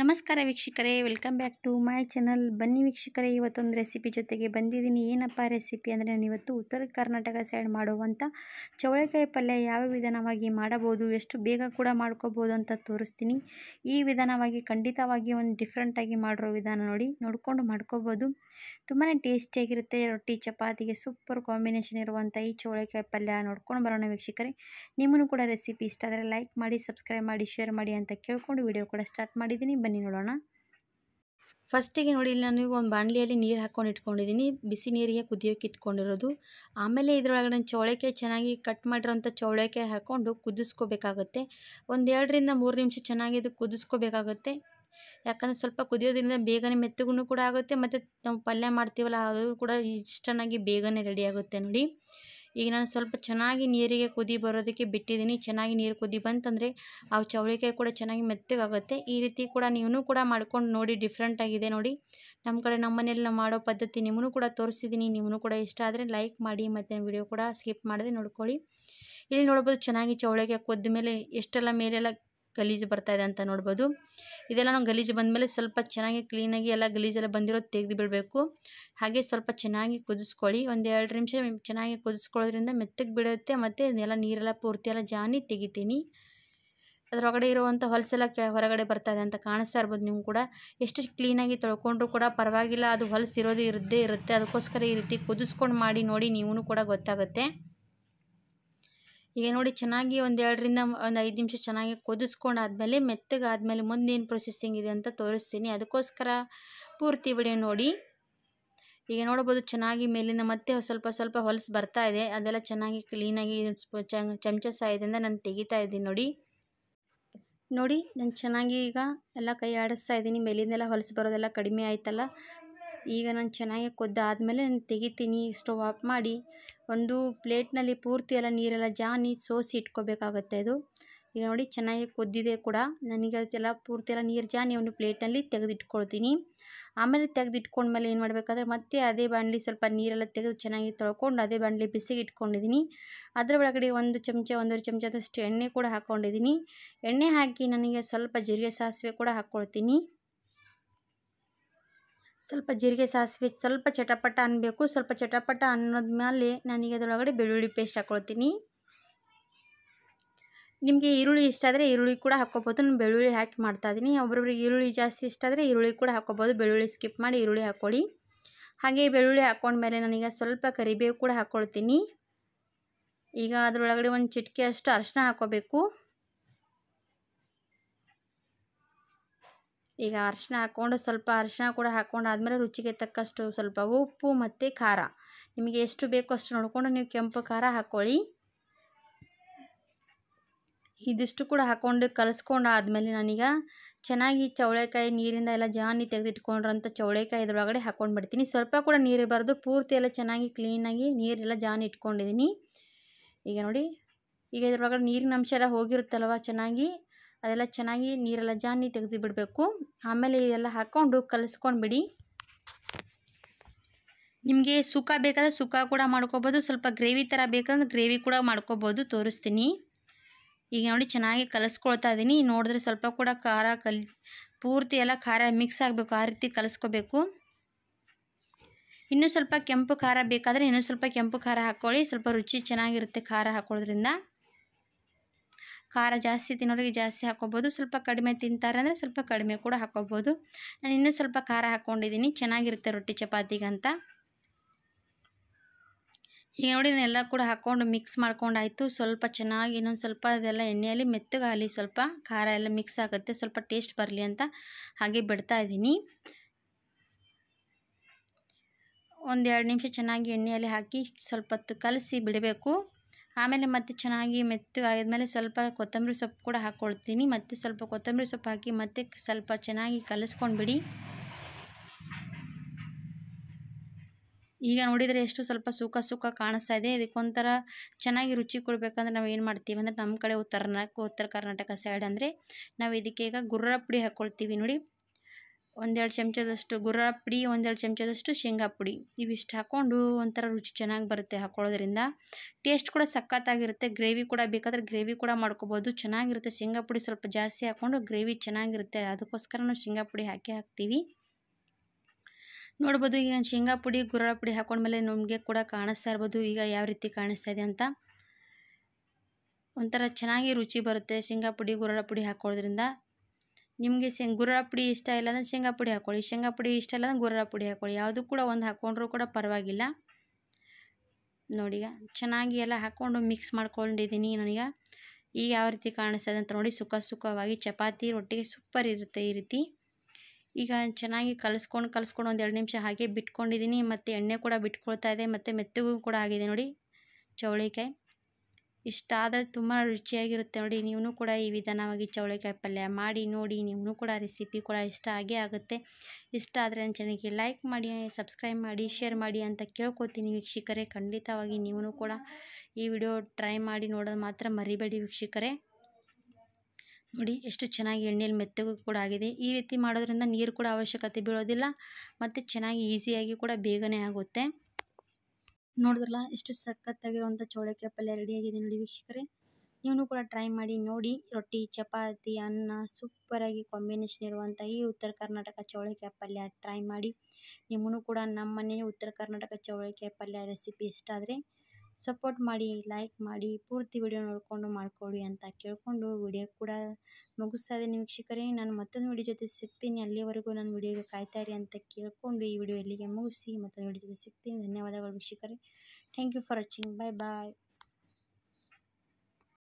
ನಮಸ್ಕಾರ ವೀಕ್ಷಕರೇ welcome back to my channel ಬನ್ನಿ ವೀಕ್ಷಕರೇ ಇವತ್ತೊಂದು ರೆಸಿಪಿ ಜೊತೆಗೆ ಬಂದಿದ್ದೀನಿ ಏನಪ್ಪ ರೆಸಿಪಿ ಅಂದರೆ ನಾನು ಇವತ್ತು ಉತ್ತರ ಕರ್ನಾಟಕ ಸೈಡ್ ಮಾಡುವಂಥ ಚೌಳೆಕಾಯಿ ಪಲ್ಯ ಯಾವ ವಿಧಾನವಾಗಿ ಮಾಡಬಹುದು ಎಷ್ಟು ಬೇಗ ಕೂಡ ಮಾಡ್ಕೋಬೋದು ಅಂತ ತೋರಿಸ್ತೀನಿ ಈ ವಿಧಾನವಾಗಿ ಖಂಡಿತವಾಗಿ ಒಂದು ಡಿಫ್ರೆಂಟಾಗಿ ಮಾಡಿರೋ ವಿಧಾನ ನೋಡಿ ನೋಡಿಕೊಂಡು ಮಾಡ್ಕೋಬೋದು ತುಂಬಾ ಟೇಸ್ಟಿಯಾಗಿರುತ್ತೆ ರೊಟ್ಟಿ ಚಪಾತಿಗೆ ಸೂಪರ್ ಕಾಂಬಿನೇಷನ್ ಇರುವಂಥ ಈ ಚೌಳೆಕಾಯಿ ಪಲ್ಯ ನೋಡ್ಕೊಂಡು ಬರೋಣ ವೀಕ್ಷಕರೇ ನಿಮ್ಮನ್ನು ಕೂಡ ರೆಸಿಪಿ ಇಷ್ಟ ಆದರೆ ಲೈಕ್ ಮಾಡಿ ಸಬ್ಸ್ಕ್ರೈಬ್ ಮಾಡಿ ಶೇರ್ ಮಾಡಿ ಅಂತ ಕೇಳ್ಕೊಂಡು ವಿಡಿಯೋ ಕೂಡ ಸ್ಟಾರ್ಟ್ ಮಾಡಿದ್ದೀನಿ ಬನ್ನಿ ನೋಡೋಣ ಫಸ್ಟಿಗೆ ನೋಡಿ ಇಲ್ಲಿ ನಾನು ಒಂದು ಬಾಣಲಿಯಲ್ಲಿ ನೀರು ಹಾಕ್ಕೊಂಡು ಇಟ್ಕೊಂಡಿದ್ದೀನಿ ಬಿಸಿ ನೀರಿಗೆ ಕುದಿಯೋಕೆ ಇಟ್ಕೊಂಡಿರೋದು ಆಮೇಲೆ ಇದರೊಳಗಡೆ ಚೌಳೆಕಾಯಿ ಚೆನ್ನಾಗಿ ಕಟ್ ಮಾಡಿರೋಂಥ ಚೌಳೆಕಾಯಿ ಹಾಕ್ಕೊಂಡು ಕುದಿಸ್ಕೋಬೇಕಾಗುತ್ತೆ ಒಂದು ಎರಡರಿಂದ ಮೂರು ನಿಮಿಷ ಚೆನ್ನಾಗಿ ಇದು ಕುದಿಸ್ಕೋಬೇಕಾಗುತ್ತೆ ಯಾಕಂದರೆ ಸ್ವಲ್ಪ ಕುದಿಯೋದ್ರಿಂದ ಬೇಗನೆ ಮೆತ್ತಗೂ ಕೂಡ ಆಗುತ್ತೆ ಮತ್ತು ನಾವು ಪಲ್ಯ ಮಾಡ್ತೀವಲ್ಲ ಅದು ಕೂಡ ಇಷ್ಟನಾಗಿ ಬೇಗನೆ ರೆಡಿ ಆಗುತ್ತೆ ನೋಡಿ ಈಗ ನಾನು ಸ್ವಲ್ಪ ಚೆನ್ನಾಗಿ ನೀರಿಗೆ ಕುದಿ ಬರೋದಕ್ಕೆ ಬಿಟ್ಟಿದ್ದೀನಿ ಚೆನ್ನಾಗಿ ನೀರು ಕುದಿ ಬಂತಂದರೆ ಆ ಚೌಳಿಕಾಯಿ ಕೂಡ ಚೆನ್ನಾಗಿ ಮೆತ್ತಗಾಗುತ್ತೆ ಈ ರೀತಿ ಕೂಡ ನೀವು ಕೂಡ ಮಾಡ್ಕೊಂಡು ನೋಡಿ ಡಿಫ್ರೆಂಟಾಗಿದೆ ನೋಡಿ ನಮ್ಮ ಕಡೆ ನಮ್ಮನೆಲ್ಲ ಮಾಡೋ ಪದ್ಧತಿ ನಿಮ್ಮನ್ನು ಕೂಡ ತೋರಿಸಿದ್ದೀನಿ ನಿಮ್ಮನ್ನು ಕೂಡ ಇಷ್ಟ ಆದರೆ ಲೈಕ್ ಮಾಡಿ ಮತ್ತು ವಿಡಿಯೋ ಕೂಡ ಸ್ಕಿಪ್ ಮಾಡದೆ ನೋಡ್ಕೊಳ್ಳಿ ಇಲ್ಲಿ ನೋಡ್ಬೋದು ಚೆನ್ನಾಗಿ ಕುದ್ದ ಮೇಲೆ ಎಷ್ಟೆಲ್ಲ ಮೇಲೆಲ್ಲ ಗಲೀಜು ಬರ್ತಾಯಿದೆ ಅಂತ ನೋಡ್ಬೋದು ಇದೆಲ್ಲ ನಾವು ಗಲೀಜು ಬಂದಮೇಲೆ ಸ್ವಲ್ಪ ಚೆನ್ನಾಗಿ ಕ್ಲೀನಾಗಿ ಎಲ್ಲ ಗಲೀಜೆಲ್ಲ ಬಂದಿರೋದು ತೆಗೆದು ಬಿಡಬೇಕು ಹಾಗೆ ಸ್ವಲ್ಪ ಚೆನ್ನಾಗಿ ಕುದಿಸ್ಕೊಳ್ಳಿ ಒಂದು ಎರಡು ನಿಮಿಷ ಚೆನ್ನಾಗಿ ಕುದಿಸ್ಕೊಳ್ಳೋದ್ರಿಂದ ಮೆತ್ತಗೆ ಬಿಡುತ್ತೆ ಮತ್ತು ಇದನ್ನೆಲ್ಲ ನೀರೆಲ್ಲ ಪೂರ್ತಿ ಎಲ್ಲ ಜಾನಿ ತೆಗಿತೀನಿ ಅದರೊಳಗಡೆ ಇರುವಂಥ ಹೊಲಸೆಲ್ಲ ಕೆ ಹೊರಗಡೆ ಬರ್ತಾ ಇದೆ ಅಂತ ಕಾಣಿಸ್ತಾ ಇರ್ಬೋದು ನೀವು ಕೂಡ ಎಷ್ಟು ಕ್ಲೀನಾಗಿ ತೊಳ್ಕೊಂಡ್ರೂ ಕೂಡ ಪರವಾಗಿಲ್ಲ ಅದು ಹೊಲಸಿರೋದು ಇರೋದೇ ಇರುತ್ತೆ ಅದಕ್ಕೋಸ್ಕರ ಈ ರೀತಿ ಕುದಿಸ್ಕೊಂಡು ಮಾಡಿ ನೋಡಿ ನೀವು ಕೂಡ ಗೊತ್ತಾಗುತ್ತೆ ಈಗ ನೋಡಿ ಚೆನ್ನಾಗಿ ಒಂದು ಎರಡರಿಂದ ಒಂದು ಐದು ನಿಮಿಷ ಚೆನ್ನಾಗಿ ಕೊದಿಸ್ಕೊಂಡಾದಮೇಲೆ ಮೆತ್ತಗಾದಮೇಲೆ ಮುಂದೇನು ಪ್ರೊಸೆಸಿಂಗ್ ಇದೆ ಅಂತ ತೋರಿಸ್ತೀನಿ ಅದಕ್ಕೋಸ್ಕರ ಪೂರ್ತಿ ವಿಡಿಯೋ ನೋಡಿ ಈಗ ನೋಡ್ಬೋದು ಚೆನ್ನಾಗಿ ಮೇಲಿಂದ ಮತ್ತೆ ಸ್ವಲ್ಪ ಸ್ವಲ್ಪ ಹೊಲಸು ಬರ್ತಾ ಇದೆ ಅದೆಲ್ಲ ಚೆನ್ನಾಗಿ ಕ್ಲೀನಾಗಿ ಚಮಚ ಸಹಾಯದಿಂದ ನಾನು ತೆಗಿತಾ ಇದ್ದೀನಿ ನೋಡಿ ನೋಡಿ ನಾನು ಚೆನ್ನಾಗಿ ಈಗ ಎಲ್ಲ ಕೈ ಆಡಿಸ್ತಾ ಇದ್ದೀನಿ ಮೇಲಿಂದೆಲ್ಲ ಹೊಲಸು ಬರೋದೆಲ್ಲ ಕಡಿಮೆ ಆಯ್ತಲ್ಲ ಈಗ ನಾನು ಚೆನ್ನಾಗಿ ಕೊದ್ದಾದಮೇಲೆ ನಾನು ತೆಗಿತೀನಿ ಸ್ಟವ್ ಆಫ್ ಮಾಡಿ ಒಂದು ಪ್ಲೇಟ್ನಲ್ಲಿ ಪೂರ್ತಿ ಎಲ್ಲ ನೀರೆಲ್ಲ ಜಾನಿ ಸೋಸಿ ಇಟ್ಕೋಬೇಕಾಗತ್ತೆ ಅದು ಈಗ ನೋಡಿ ಚೆನ್ನಾಗಿ ಕೊದ್ದಿದೆ ಕೂಡ ನನಗೆ ಅದೆಲ್ಲ ಪೂರ್ತಿ ಎಲ್ಲ ನೀರು ಜಾನಿ ಒಂದು ಪ್ಲೇಟ್ನಲ್ಲಿ ತೆಗೆದಿಟ್ಕೊಳ್ತೀನಿ ಆಮೇಲೆ ತೆಗೆದಿಟ್ಕೊಂಡ್ಮೇಲೆ ಏನು ಮಾಡಬೇಕಾದ್ರೆ ಮತ್ತೆ ಅದೇ ಬಾಣಲಿ ಸ್ವಲ್ಪ ನೀರೆಲ್ಲ ತೆಗೆದು ಚೆನ್ನಾಗಿ ತೊಳ್ಕೊಂಡು ಅದೇ ಬಾಣಲಿ ಬಿಸಿಗೆ ಇಟ್ಕೊಂಡಿದ್ದೀನಿ ಅದರ ಒಳಗಡೆ ಒಂದು ಚಮಚ ಒಂದೂವರೆ ಚಮಚ ಆದಷ್ಟು ಎಣ್ಣೆ ಕೂಡ ಹಾಕ್ಕೊಂಡಿದ್ದೀನಿ ಎಣ್ಣೆ ಹಾಕಿ ನನಗೆ ಸ್ವಲ್ಪ ಜೀರಿಗೆ ಸಾಸಿವೆ ಕೂಡ ಹಾಕ್ಕೊಳ್ತೀನಿ ಸ್ವಲ್ಪ ಜೀರಿಗೆ ಸಾಸಿವೆ ಸ್ವಲ್ಪ ಚಟಪಟ ಅನ್ನಬೇಕು ಸ್ವಲ್ಪ ಚಟಪಟ ಅನ್ನೋದ ಮೇಲೆ ನನಗೆ ಅದರೊಳಗಡೆ ಬೆಳ್ಳುಳ್ಳಿ ಪೇಸ್ಟ್ ಹಾಕ್ಕೊಳ್ತೀನಿ ನಿಮಗೆ ಈರುಳ್ಳಿ ಇಷ್ಟ ಆದರೆ ಈರುಳ್ಳಿ ಕೂಡ ಹಾಕ್ಕೋಬೋದು ನಾನು ಬೆಳ್ಳುಳ್ಳಿ ಹಾಕಿ ಮಾಡ್ತಾಯಿದ್ದೀನಿ ಒಬ್ರೊಬ್ರಿಗೆ ಈರುಳ್ಳಿ ಜಾಸ್ತಿ ಇಷ್ಟ ಆದರೆ ಈರುಳ್ಳಿ ಕೂಡ ಹಾಕ್ಕೋಬೋದು ಬೆಳ್ಳುಳ್ಳಿ ಸ್ಕಿಪ್ ಮಾಡಿ ಈರುಳ್ಳಿ ಹಾಕ್ಕೊಳ್ಳಿ ಹಾಗೆ ಬೆಳ್ಳುಳ್ಳಿ ಹಾಕ್ಕೊಂಡ್ಮೇಲೆ ನಾನೀಗ ಸ್ವಲ್ಪ ಕರಿಬೇವು ಕೂಡ ಹಾಕ್ಕೊಳ್ತೀನಿ ಈಗ ಅದರೊಳಗಡೆ ಒಂದು ಚಿಟಿಕೆ ಅಷ್ಟು ಅರಶಿನ ಹಾಕ್ಕೋಬೇಕು ಈಗ ಅರಿಶಿನ ಹಾಕ್ಕೊಂಡು ಸ್ವಲ್ಪ ಅರಿಶಿನ ಕೂಡ ಹಾಕ್ಕೊಂಡು ಆದಮೇಲೆ ರುಚಿಗೆ ತಕ್ಕಷ್ಟು ಸ್ವಲ್ಪ ಉಪ್ಪು ಮತ್ತು ಖಾರ ನಿಮಗೆ ಎಷ್ಟು ಬೇಕೋ ಅಷ್ಟು ನೋಡಿಕೊಂಡು ನೀವು ಕೆಂಪು ಖಾರ ಹಾಕ್ಕೊಳ್ಳಿ ಇದಿಷ್ಟು ಕೂಡ ಹಾಕ್ಕೊಂಡು ಕಲಿಸ್ಕೊಂಡು ಆದಮೇಲೆ ನಾನೀಗ ಚೆನ್ನಾಗಿ ಚೌಳೆಕಾಯಿ ನೀರಿಂದ ಎಲ್ಲ ಜಾನಿ ತೆಗೆದಿಟ್ಕೊಂಡಿರೋಂಥ ಚೌಳೆಕಾಯಿ ಇದ್ರೊಳಗಡೆ ಹಾಕ್ಕೊಂಡು ಬಿಡ್ತೀನಿ ಸ್ವಲ್ಪ ಕೂಡ ನೀರಿರಬಾರ್ದು ಪೂರ್ತಿ ಎಲ್ಲ ಚೆನ್ನಾಗಿ ಕ್ಲೀನಾಗಿ ನೀರೆಲ್ಲ ಜಾನಿ ಇಟ್ಕೊಂಡಿದ್ದೀನಿ ಈಗ ನೋಡಿ ಈಗ ಇದ್ರೊಳಗಡೆ ನೀರಿನ ಅಂಶ ಎಲ್ಲ ಹೋಗಿರುತ್ತಲ್ವ ಚೆನ್ನಾಗಿ ಅದೆಲ್ಲ ಚೆನ್ನಾಗಿ ನೀರೆಲ್ಲ ಜಾನಿ ತೆಗೆದು ಬಿಡಬೇಕು ಆಮೇಲೆ ಇದೆಲ್ಲ ಹಾಕ್ಕೊಂಡು ಬಿಡಿ ನಿಮಗೆ ಸುಕ್ಕ ಬೇಕಾದರೆ ಸುಕ್ಕ ಕೂಡ ಮಾಡ್ಕೋಬೋದು ಸ್ವಲ್ಪ ಗ್ರೇವಿ ಥರ ಬೇಕಂದ್ರೆ ಗ್ರೇವಿ ಕೂಡ ಮಾಡ್ಕೋಬೋದು ತೋರಿಸ್ತೀನಿ ಈಗ ನೋಡಿ ಚೆನ್ನಾಗಿ ಕಲಿಸ್ಕೊಳ್ತಾ ಇದ್ದೀನಿ ನೋಡಿದ್ರೆ ಸ್ವಲ್ಪ ಕೂಡ ಖಾರ ಕಲ್ ಪೂರ್ತಿ ಎಲ್ಲ ಖಾರ ಮಿಕ್ಸ್ ಆಗಬೇಕು ಆ ರೀತಿ ಕಲಿಸ್ಕೋಬೇಕು ಇನ್ನೂ ಸ್ವಲ್ಪ ಕೆಂಪು ಖಾರ ಬೇಕಾದರೆ ಇನ್ನೂ ಸ್ವಲ್ಪ ಕೆಂಪು ಖಾರ ಹಾಕ್ಕೊಳ್ಳಿ ಸ್ವಲ್ಪ ರುಚಿ ಚೆನ್ನಾಗಿರುತ್ತೆ ಖಾರ ಹಾಕೊಳ್ಳೋದ್ರಿಂದ ಖಾರ ಜಾಸ್ತಿ ತಿನ್ನೋರಿಗೆ ಜಾಸ್ತಿ ಹಾಕೋಬೋದು ಸ್ವಲ್ಪ ಕಡಿಮೆ ತಿಂತಾರೆ ಅಂದರೆ ಸ್ವಲ್ಪ ಕಡಿಮೆ ಕೂಡ ಹಾಕೋಬೋದು ನಾನು ಇನ್ನೂ ಸ್ವಲ್ಪ ಖಾರ ಹಾಕ್ಕೊಂಡಿದ್ದೀನಿ ಚೆನ್ನಾಗಿರುತ್ತೆ ರೊಟ್ಟಿ ಚಪಾತಿಗಂತ ಈಗ ನೋಡಿ ನಾನು ಎಲ್ಲ ಕೂಡ ಹಾಕ್ಕೊಂಡು ಮಿಕ್ಸ್ ಮಾಡ್ಕೊಂಡಾಯಿತು ಸ್ವಲ್ಪ ಚೆನ್ನಾಗಿ ಇನ್ನೊಂದು ಸ್ವಲ್ಪ ಅದೆಲ್ಲ ಎಣ್ಣೆಯಲ್ಲಿ ಮೆತ್ತಗೆ ಹಾಲಿ ಸ್ವಲ್ಪ ಖಾರ ಎಲ್ಲ ಮಿಕ್ಸ್ ಆಗುತ್ತೆ ಸ್ವಲ್ಪ ಟೇಸ್ಟ್ ಬರಲಿ ಅಂತ ಹಾಗೆ ಬಿಡ್ತಾ ಇದ್ದೀನಿ ಒಂದೆರಡು ನಿಮಿಷ ಚೆನ್ನಾಗಿ ಎಣ್ಣೆಯಲ್ಲಿ ಹಾಕಿ ಸ್ವಲ್ಪ ಹೊತ್ತು ಕಲಸಿ ಬಿಡಬೇಕು ಆಮೇಲೆ ಮತ್ತೆ ಚೆನ್ನಾಗಿ ಮೇಲೆ ಸ್ವಲ್ಪ ಕೊತ್ತಂಬರಿ ಸೊಪ್ಪು ಕೂಡ ಹಾಕ್ಕೊಳ್ತೀನಿ ಮತ್ತು ಸ್ವಲ್ಪ ಕೊತ್ತಂಬರಿ ಸೊಪ್ಪು ಹಾಕಿ ಮತ್ತೆ ಸ್ವಲ್ಪ ಚೆನ್ನಾಗಿ ಕಲಿಸ್ಕೊಂಡ್ಬಿಡಿ ಈಗ ನೋಡಿದರೆ ಎಷ್ಟು ಸ್ವಲ್ಪ ಸುಖ ಸುಖ ಕಾಣಿಸ್ತಾ ಇದೆ ಇದಕ್ಕೊಂಥರ ಚೆನ್ನಾಗಿ ರುಚಿ ಕೊಡಬೇಕಂದ್ರೆ ನಾವು ಏನು ಮಾಡ್ತೀವಿ ಅಂದರೆ ನಮ್ಮ ಕಡೆ ಉತ್ತರ ಉತ್ತರ ಕರ್ನಾಟಕ ಸೈಡ್ ಅಂದರೆ ನಾವು ಇದಕ್ಕೆ ಈಗ ಗುರ್ರ ಪುಡಿ ಹಾಕ್ಕೊಳ್ತೀವಿ ನೋಡಿ ಒಂದೆರಡು ಚಮಚದಷ್ಟು ಗುರ್ರ ಪುಡಿ ಒಂದೆರಡು ಚಮಚದಷ್ಟು ಶೇಂಗಾ ಪುಡಿ ಇವಿಷ್ಟು ಹಾಕ್ಕೊಂಡು ಒಂಥರ ರುಚಿ ಚೆನ್ನಾಗಿ ಬರುತ್ತೆ ಹಾಕೊಳ್ಳೋದ್ರಿಂದ ಟೇಸ್ಟ್ ಕೂಡ ಸಖತ್ತಾಗಿರುತ್ತೆ ಗ್ರೇವಿ ಕೂಡ ಬೇಕಾದರೆ ಗ್ರೇವಿ ಕೂಡ ಮಾಡ್ಕೋಬೋದು ಚೆನ್ನಾಗಿರುತ್ತೆ ಶೇಂಗಾ ಪುಡಿ ಸ್ವಲ್ಪ ಜಾಸ್ತಿ ಹಾಕ್ಕೊಂಡು ಗ್ರೇವಿ ಚೆನ್ನಾಗಿರುತ್ತೆ ಅದಕ್ಕೋಸ್ಕರ ನಾವು ಶೇಂಗಾ ಪುಡಿ ಹಾಕಿ ಹಾಕ್ತೀವಿ ನೋಡ್ಬೋದು ಈಗ ನಾನು ಶೇಂಗಾ ಪುಡಿ ಗುರ್ರ ಪುಡಿ ಹಾಕೊಂಡ್ಮೇಲೆ ನಮಗೆ ಕೂಡ ಕಾಣಿಸ್ತಾ ಇರ್ಬೋದು ಈಗ ಯಾವ ರೀತಿ ಕಾಣಿಸ್ತಾ ಇದೆ ಅಂತ ಒಂಥರ ಚೆನ್ನಾಗಿ ರುಚಿ ಬರುತ್ತೆ ಶೇಂಗಾ ಪುಡಿ ಗುರ್ರ ಪುಡಿ ಹಾಕೋದ್ರಿಂದ ನಿಮಗೆ ಶೇಂಗ್ ಗುರ್ರ ಪುಡಿ ಇಷ್ಟ ಇಲ್ಲ ಅಂದರೆ ಶೇಂಗಾ ಪುಡಿ ಹಾಕ್ಕೊಳ್ಳಿ ಶೇಂಗಾ ಪುಡಿ ಇಷ್ಟ ಇಲ್ಲ ಅಂದರೆ ಗುರ್ರ ಪುಡಿ ಹಾಕ್ಕೊಳ್ಳಿ ಯಾವುದು ಕೂಡ ಒಂದು ಹಾಕ್ಕೊಂಡ್ರೂ ಕೂಡ ಪರವಾಗಿಲ್ಲ ನೋಡಿ ಈಗ ಚೆನ್ನಾಗಿ ಎಲ್ಲ ಹಾಕ್ಕೊಂಡು ಮಿಕ್ಸ್ ಮಾಡ್ಕೊಂಡಿದ್ದೀನಿ ನನಗೆ ಈಗ ಯಾವ ರೀತಿ ಕಾಣಿಸ್ತದೆ ಅಂತ ನೋಡಿ ಸುಖ ಸುಖವಾಗಿ ಚಪಾತಿ ರೊಟ್ಟಿಗೆ ಸೂಪರ್ ಇರುತ್ತೆ ಈ ರೀತಿ ಈಗ ಚೆನ್ನಾಗಿ ಕಲಿಸ್ಕೊಂಡು ಕಲಿಸ್ಕೊಂಡು ಒಂದು ಎರಡು ನಿಮಿಷ ಹಾಗೆ ಬಿಟ್ಕೊಂಡಿದ್ದೀನಿ ಮತ್ತು ಎಣ್ಣೆ ಕೂಡ ಬಿಟ್ಕೊಳ್ತಾ ಇದೆ ಮತ್ತು ಮೆತ್ತಗೂ ಕೂಡ ಆಗಿದೆ ನೋಡಿ ಚೌಳಿಕಾಯಿ ಇಷ್ಟ ಆದರೆ ತುಂಬ ರುಚಿಯಾಗಿರುತ್ತೆ ನೋಡಿ ನೀವು ಕೂಡ ಈ ವಿಧಾನವಾಗಿ ಚೌಳಿಕಾಯಿ ಪಲ್ಯ ಮಾಡಿ ನೋಡಿ ನೀವು ಕೂಡ ರೆಸಿಪಿ ಕೂಡ ಇಷ್ಟ ಆಗೇ ಆಗುತ್ತೆ ಇಷ್ಟ ಆದರೆ ನನ್ನ ಲೈಕ್ ಮಾಡಿ ಸಬ್ಸ್ಕ್ರೈಬ್ ಮಾಡಿ ಶೇರ್ ಮಾಡಿ ಅಂತ ಕೇಳ್ಕೊತೀನಿ ವೀಕ್ಷಕರೇ ಖಂಡಿತವಾಗಿ ನೀವು ಕೂಡ ಈ ವಿಡಿಯೋ ಟ್ರೈ ಮಾಡಿ ನೋಡೋದು ಮಾತ್ರ ಮರಿಬೇಡಿ ವೀಕ್ಷಕರೇ ನೋಡಿ ಎಷ್ಟು ಚೆನ್ನಾಗಿ ಎಣ್ಣೆಯಲ್ಲಿ ಮೆತ್ತಗೂ ಕೂಡ ಆಗಿದೆ ಈ ರೀತಿ ಮಾಡೋದ್ರಿಂದ ನೀರು ಕೂಡ ಅವಶ್ಯಕತೆ ಬೀಳೋದಿಲ್ಲ ಮತ್ತು ಚೆನ್ನಾಗಿ ಈಸಿಯಾಗಿ ಕೂಡ ಬೇಗನೆ ಆಗುತ್ತೆ ನೋಡಿದ್ರಲ್ಲ ಎಷ್ಟು ಸಖತ್ತಾಗಿರುವಂಥ ಚೌಳಿಕಾಯಿ ಪಲ್ಯ ರೆಡಿಯಾಗಿದೆ ನೋಡಿ ವೀಕ್ಷಕರೇ ನೀವು ಕೂಡ ಟ್ರೈ ಮಾಡಿ ನೋಡಿ ರೊಟ್ಟಿ ಚಪಾತಿ ಅನ್ನ ಸೂಪರಾಗಿ ಕಾಂಬಿನೇಷನ್ ಇರುವಂಥ ಈ ಉತ್ತರ ಕರ್ನಾಟಕ ಚೌಳಿಕಾಯಿ ಪಲ್ಯ ಟ್ರೈ ಮಾಡಿ ನಿಮ್ಮನ್ನು ಕೂಡ ನಮ್ಮ ಉತ್ತರ ಕರ್ನಾಟಕ ಚೌಳಿಕಾಯಿ ಪಲ್ಯ ರೆಸಿಪಿ ಇಷ್ಟ ಆದರೆ ಸಪೋರ್ಟ್ ಮಾಡಿ ಲೈಕ್ ಮಾಡಿ ಪೂರ್ತಿ ವಿಡಿಯೋ ನೋಡಿಕೊಂಡು ಮಾಡಿಕೊಡಿ ಅಂತ ಕೇಳಿಕೊಂಡು ವಿಡಿಯೋ ಕೂಡ ಮುಗಿಸ್ತಾ ಇದ್ದೀನಿ ವೀಕ್ಷಕರೇ ನಾನು ಮತ್ತೊಂದು ವಿಡಿಯೋ ಜೊತೆ ಸಿಗ್ತೀನಿ ಅಲ್ಲಿವರೆಗೂ ನಾನು ವಿಡಿಯೋಗೆ ಕಾಯ್ತಾಯಿರಿ ಅಂತ ಕೇಳಿಕೊಂಡು ಈ ವಿಡಿಯೋ ಇಲ್ಲಿಗೆ ಮುಗಿಸಿ ಮತ್ತೊಂದು ವಿಡಿಯೋ ಜೊತೆ ಸಿಗ್ತೀನಿ ಧನ್ಯವಾದಗಳು ವೀಕ್ಷಕರೇ thank you for watching bye bye